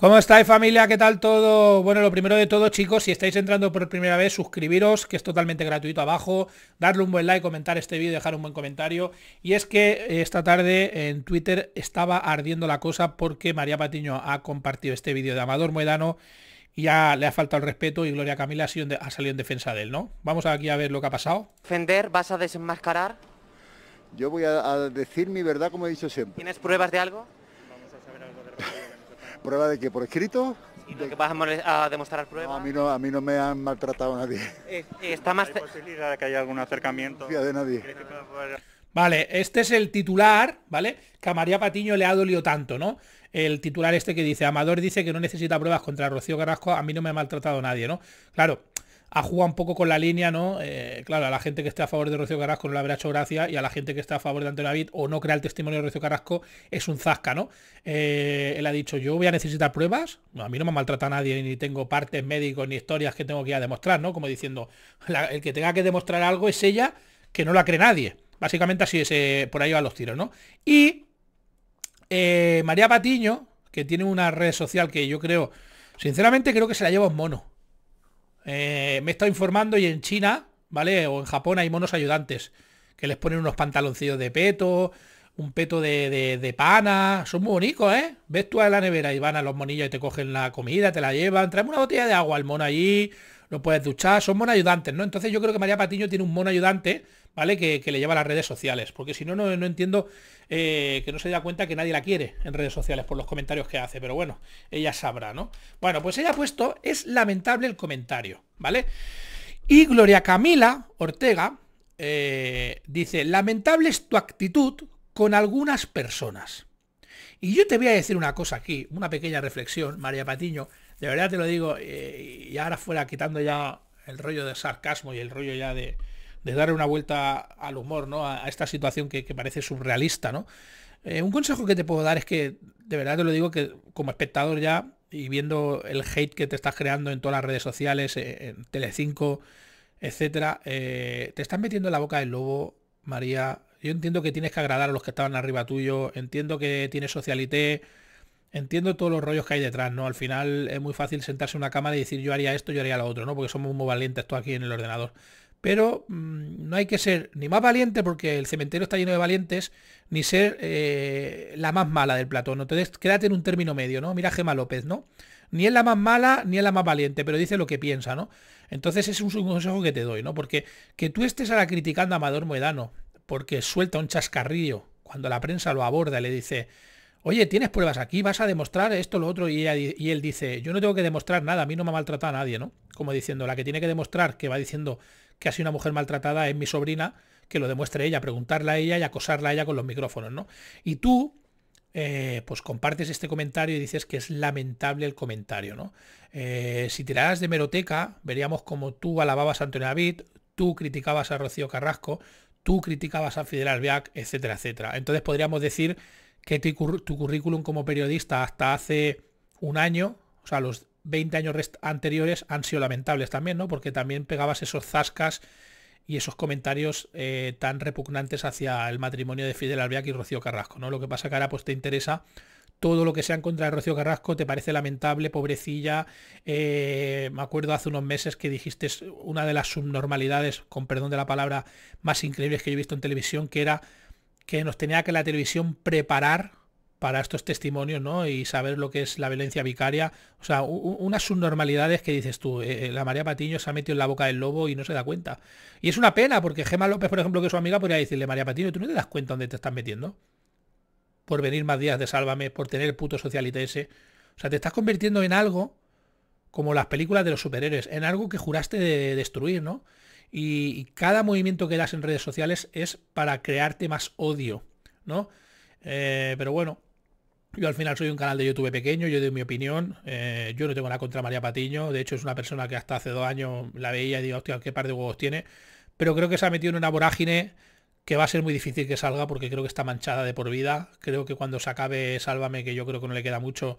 ¿Cómo estáis familia? ¿Qué tal todo? Bueno, lo primero de todo chicos, si estáis entrando por primera vez, suscribiros, que es totalmente gratuito abajo, darle un buen like, comentar este vídeo, dejar un buen comentario. Y es que eh, esta tarde en Twitter estaba ardiendo la cosa porque María Patiño ha compartido este vídeo de Amador Moedano y ya le ha faltado el respeto y Gloria Camila ha, salido en defensa de él, ¿no? Vamos aquí a ver lo que ha pasado. Defender, vas a desenmascarar. Yo voy a, decir mi verdad como he dicho siempre. ¿Tienes pruebas de algo? Vamos a saber algo de Prueba de que por escrito. ¿Y de... que vas a, demostrar prueba? a, mí no, a mí no me han maltratado nadie. Eh, eh, está más... de que haya algún acercamiento? de nadie. Vale, este es el titular, ¿vale? Que a María Patiño le ha dolido tanto, ¿no? El titular este que dice, Amador dice que no necesita pruebas contra Rocío Carrasco, a mí no me ha maltratado nadie, ¿no? Claro, a jugado un poco con la línea, ¿no? Eh, claro, a la gente que esté a favor de Rocío Carrasco no le habrá hecho gracia y a la gente que está a favor de Antonio David o no crea el testimonio de Rocío Carrasco es un zasca, ¿no? Eh, él ha dicho, yo voy a necesitar pruebas, a mí no me maltrata nadie, ni tengo partes médicos ni historias que tengo que ir demostrar, ¿no? Como diciendo, el que tenga que demostrar algo es ella que no la cree nadie. Básicamente así es, eh, por ahí van los tiros, ¿no? Y María Patiño, que tiene una red social que yo creo, sinceramente creo que se la lleva un mono. Eh, me he estado informando y en China, ¿vale? O en Japón hay monos ayudantes que les ponen unos pantaloncillos de peto, un peto de, de, pana. Son muy bonitos, ¿eh? Ves tú a la nevera y van a los monillos y te cogen la comida, te la llevan, traen una botella de agua al mono allí, lo puedes duchar, son monos ayudantes, ¿no? Entonces yo creo que María Patiño tiene un mono ayudante ¿vale? Que, le lleva a las redes sociales, porque si no, no, entiendo eh, que no se da cuenta que nadie la quiere en redes sociales por los comentarios que hace, pero bueno, ella sabrá, ¿no? Bueno, pues ella ha puesto, es lamentable el comentario, ¿vale? Y Gloria Camila Ortega eh, dice, lamentable es tu actitud con algunas personas. Y yo te voy a decir una cosa aquí, una pequeña reflexión, María Patiño, de verdad te lo digo, eh, y ahora fuera quitando ya el rollo de sarcasmo y el rollo ya de, de dar una vuelta al humor, ¿no? A, esta situación que, parece surrealista, ¿no? Eh, un consejo que te puedo dar es que, de verdad te lo digo, que como espectador ya y viendo el hate que te estás creando en todas las redes sociales, eh, en Telecinco, etcétera, eh, te estás metiendo en la boca del lobo, María. Yo entiendo que tienes que agradar a los que estaban arriba tuyo, entiendo que tienes socialité, entiendo todos los rollos que hay detrás, ¿no? Al final es muy fácil sentarse en una cámara y decir yo haría esto, yo haría lo otro, ¿no? Porque somos muy valientes tú aquí en el ordenador pero mm, no hay que ser ni más valiente, porque el cementerio está lleno de valientes, ni ser eh, la más mala del platón. Entonces, quédate en un término medio, ¿no? Mira Gema López, ¿no? Ni es la más mala, ni es la más valiente, pero dice lo que piensa, ¿no? Entonces es un consejo que te doy, ¿no? Porque que tú estés ahora criticando a Amador Moedano, porque suelta un chascarrillo cuando la prensa lo aborda y le dice, oye, tienes pruebas aquí, vas a demostrar esto, lo otro, y, y, él dice, yo no tengo que demostrar nada, a mí no me ha maltratado a nadie, ¿no? Como diciendo, la que tiene que demostrar, que va diciendo que ha sido una mujer maltratada es mi sobrina, que lo demuestre ella, preguntarla a ella y acosarla a ella con los micrófonos, ¿no? Y tú, eh, pues compartes este comentario y dices que es lamentable el comentario, ¿no? Eh, si tiraras de meroteca, veríamos como tú alababas a Antonio David, tú criticabas a Rocío Carrasco, tú criticabas a Fidel Albiac, etcétera, etcétera. Entonces podríamos decir que tu currículum como periodista hasta hace un año, o sea, los 20 años anteriores han sido lamentables también, ¿no? Porque también pegabas esos zascas y esos comentarios eh, tan repugnantes hacia el matrimonio de Fidel Albiac y Rocío Carrasco, ¿no? Lo que pasa que ahora pues te interesa todo lo que sea en contra de Rocío Carrasco te parece lamentable, pobrecilla. Eh, me acuerdo hace unos meses que dijiste una de las subnormalidades, con perdón de la palabra, más increíbles que he visto en televisión, que era que nos tenía que la televisión preparar para estos testimonios, ¿no? Y saber lo que es la violencia vicaria. O sea, unas subnormalidades que dices tú, eh, eh, la María Patiño se ha metido en la boca del lobo y no se da cuenta. Y es una pena, porque Gemma López, por ejemplo, que es su amiga, podría decirle, María Patiño, ¿tú no te das cuenta dónde te estás metiendo? Por venir más días de Sálvame, por tener el puto socialite ese. O sea, te estás convirtiendo en algo como las películas de los superhéroes, en algo que juraste de destruir, ¿no? Y, cada movimiento que das en redes sociales es para crearte más odio, ¿no? Eh, pero bueno, yo al final soy un canal de YouTube pequeño, yo doy mi opinión, eh, yo no tengo nada contra María Patiño, de hecho es una persona que hasta hace dos años la veía y digo, hostia, qué par de huevos tiene, pero creo que se ha metido en una vorágine que va a ser muy difícil que salga porque creo que está manchada de por vida, creo que cuando se acabe Sálvame, que yo creo que no le queda mucho,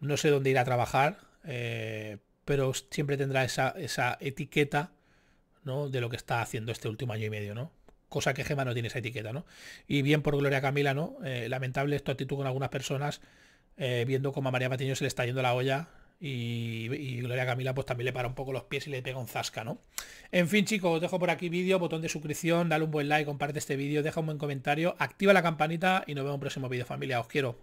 no sé dónde ir a trabajar, eh, pero siempre tendrá esa, esa etiqueta ¿no? de lo que está haciendo este último año y medio, ¿no? cosa que Gema no tiene esa etiqueta, ¿no? Y bien por Gloria Camila, ¿no? Eh, lamentable esta actitud con algunas personas, eh, viendo cómo a María Patiño se le está yendo la olla y, y, Gloria Camila pues también le para un poco los pies y le pega un zasca, ¿no? En fin, chicos, os dejo por aquí vídeo, botón de suscripción, dale un buen like, comparte este vídeo, deja un buen comentario, activa la campanita y nos vemos en un próximo vídeo, familia. Os quiero.